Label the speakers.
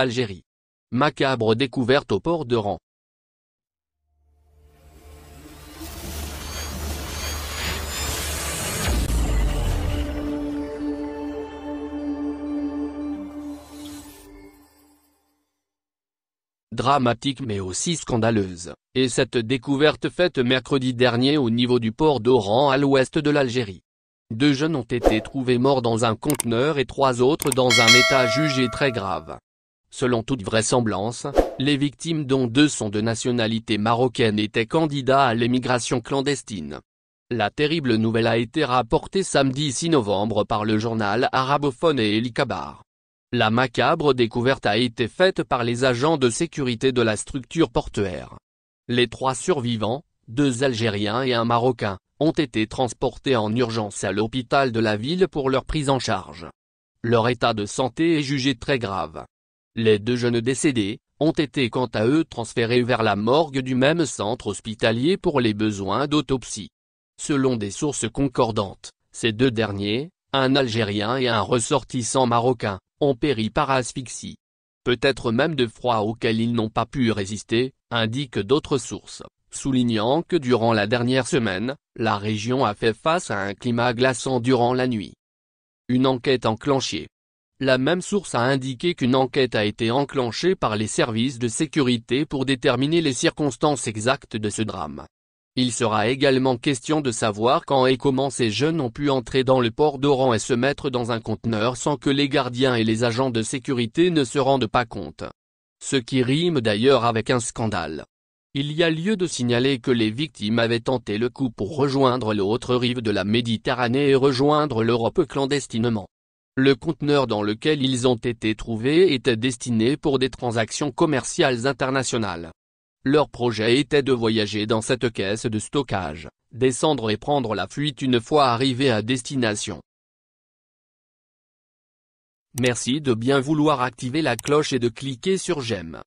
Speaker 1: Algérie. Macabre découverte au port d'Oran. dramatique mais aussi scandaleuse, et cette découverte faite mercredi dernier au niveau du port d'Oran à l'ouest de l'Algérie. Deux jeunes ont été trouvés morts dans un conteneur et trois autres dans un état jugé très grave. Selon toute vraisemblance, les victimes dont deux sont de nationalité marocaine étaient candidats à l'émigration clandestine. La terrible nouvelle a été rapportée samedi 6 novembre par le journal arabophone et El La macabre découverte a été faite par les agents de sécurité de la structure portuaire. Les trois survivants, deux Algériens et un Marocain, ont été transportés en urgence à l'hôpital de la ville pour leur prise en charge. Leur état de santé est jugé très grave. Les deux jeunes décédés, ont été quant à eux transférés vers la morgue du même centre hospitalier pour les besoins d'autopsie. Selon des sources concordantes, ces deux derniers, un Algérien et un ressortissant marocain, ont péri par asphyxie. Peut-être même de froid auquel ils n'ont pas pu résister, indiquent d'autres sources, soulignant que durant la dernière semaine, la région a fait face à un climat glaçant durant la nuit. Une enquête enclenchée, la même source a indiqué qu'une enquête a été enclenchée par les services de sécurité pour déterminer les circonstances exactes de ce drame. Il sera également question de savoir quand et comment ces jeunes ont pu entrer dans le port d'Oran et se mettre dans un conteneur sans que les gardiens et les agents de sécurité ne se rendent pas compte. Ce qui rime d'ailleurs avec un scandale. Il y a lieu de signaler que les victimes avaient tenté le coup pour rejoindre l'autre rive de la Méditerranée et rejoindre l'Europe clandestinement. Le conteneur dans lequel ils ont été trouvés était destiné pour des transactions commerciales internationales. Leur projet était de voyager dans cette caisse de stockage, descendre et prendre la fuite une fois arrivés à destination. Merci de bien vouloir activer la cloche et de cliquer sur j'aime.